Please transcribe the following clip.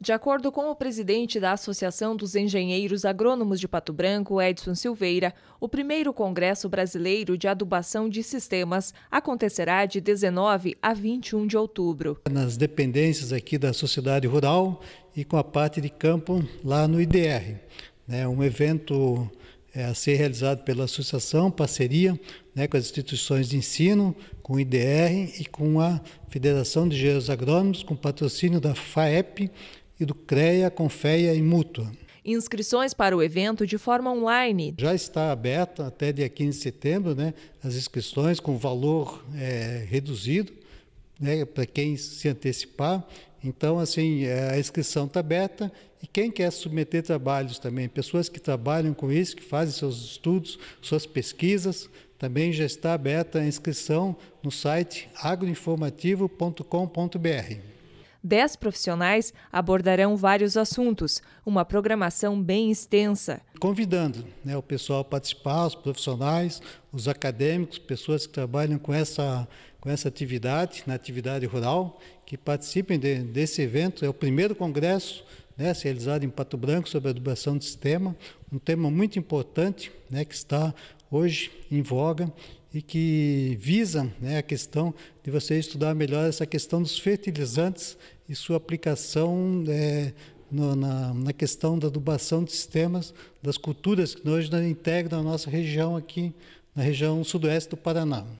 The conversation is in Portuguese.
De acordo com o presidente da Associação dos Engenheiros Agrônomos de Pato Branco, Edson Silveira, o primeiro Congresso Brasileiro de Adubação de Sistemas acontecerá de 19 a 21 de outubro. Nas dependências aqui da sociedade rural e com a parte de campo lá no IDR. Né, um evento é, a ser realizado pela associação, parceria né, com as instituições de ensino, com o IDR e com a Federação de Engenheiros Agrônomos, com patrocínio da FAEP, e do CREA, Confeia e Mútua. Inscrições para o evento de forma online. Já está aberta até dia 15 de setembro, né, as inscrições com valor é, reduzido, né, para quem se antecipar. Então, assim, é, a inscrição está aberta e quem quer submeter trabalhos também, pessoas que trabalham com isso, que fazem seus estudos, suas pesquisas, também já está aberta a inscrição no site agroinformativo.com.br. Dez profissionais abordarão vários assuntos, uma programação bem extensa. Convidando né, o pessoal a participar, os profissionais, os acadêmicos, pessoas que trabalham com essa, com essa atividade, na atividade rural, que participem de, desse evento. É o primeiro congresso né, realizado em Pato Branco sobre a adubação do sistema, um tema muito importante né, que está hoje em voga e que visa né, a questão de você estudar melhor essa questão dos fertilizantes e sua aplicação é, no, na, na, questão da adubação de sistemas das culturas que hoje integram a nossa região aqui, na região sudoeste do Paraná.